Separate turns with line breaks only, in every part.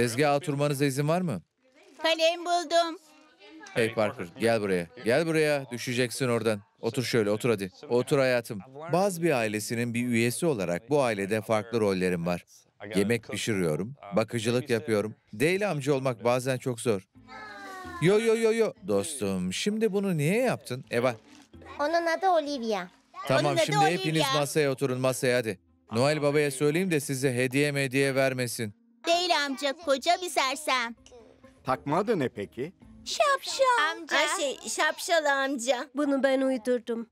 Tezgah oturmanıza izin var mı? Kalem buldum. Hey Parker gel buraya. Gel buraya. Düşeceksin oradan. Otur şöyle otur hadi. Otur hayatım. Bazı bir ailesinin bir üyesi olarak bu ailede farklı rollerim var. Yemek pişiriyorum, bakıcılık yapıyorum. Değil amca olmak bazen çok zor. Yo yo yo yo. Dostum şimdi bunu niye yaptın? Eva. Onun adı Olivia. Tamam Onun adı şimdi hepiniz masaya oturun masaya hadi. Noel Baba'ya söyleyeyim de size hediye hediye vermesin. Değil amca, koca bir sersem. Takma adı ne peki? Şapşal. Amca. şey, şapşal amca. Bunu ben uydurdum.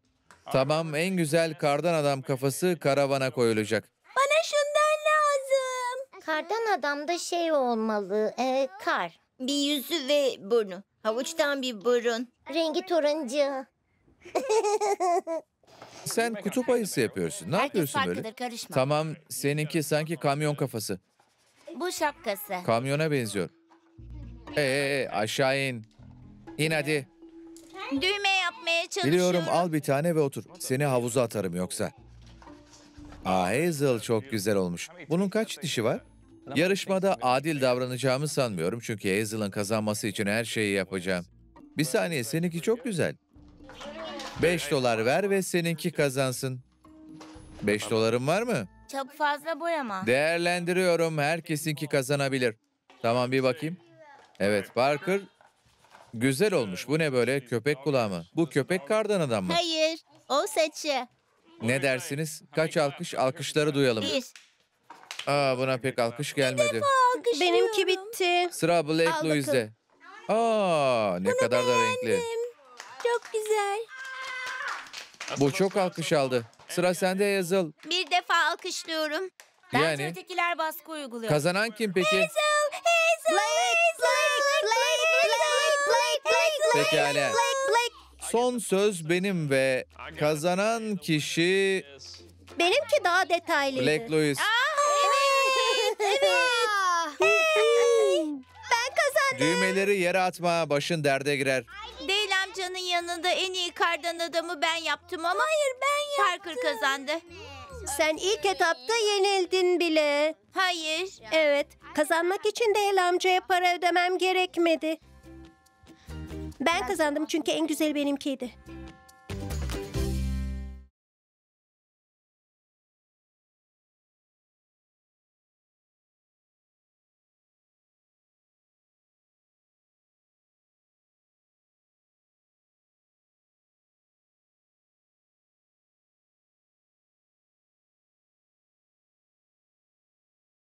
Tamam en güzel kardan adam kafası karavana koyulacak. Bana şundan lazım. Kardan adamda şey olmalı, e, kar. Bir yüzü ve burnu. Havuçtan bir burun. Rengi turuncu. Sen kutup ayısı yapıyorsun. Ne Herkes yapıyorsun böyle? karışma. Tamam seninki sanki kamyon kafası. Bu şapkası. Kamyona benziyor. Ee, ee, aşağı in. İn hadi. Düğme yapmaya çalışıyorum. Biliyorum al bir tane ve otur. Seni havuza atarım yoksa. Aa Hazel çok güzel olmuş. Bunun kaç dişi var? Yarışmada adil davranacağımı sanmıyorum çünkü Hazel'ın kazanması için her şeyi yapacağım. Bir saniye seninki çok güzel. Beş dolar ver ve seninki kazansın. Beş dolarım var mı? Çok fazla boyama. Değerlendiriyorum. Herkesinki kazanabilir. Tamam bir bakayım. Evet Parker. Güzel olmuş. Bu ne böyle? Köpek kulağı mı? Bu köpek kardan adam mı? Hayır. O saçı. Ne dersiniz? Kaç alkış? Alkışları duyalım. Bir. Aa buna pek alkış gelmedi. Alkışlıyorum. Benimki bitti. Sıra Blake Louise'de. Aa ne Bunu kadar da renkli. Çok güzel. Bu çok alkış aldı. Sıra sende yazıl. Bir alkışlıyorum. Bence Yani- ötekiler baskı uyguluyor. Kazanan kim peki? Pekala. Son söz benim ve kazanan kişi Benimki daha detaylıydı. Black Lewis. ben kazandım. Düğmeleri yere atma başın derde girer. Değil amcanın yanında en iyi kardan adamı ben yaptım ama... Hayır ben yaptım. Parker kazandı. Sen ilk etapta yenildin bile. Hayır. Evet. Kazanmak için de el amcaya para ödemem gerekmedi. Ben kazandım çünkü en güzel benimkiydi.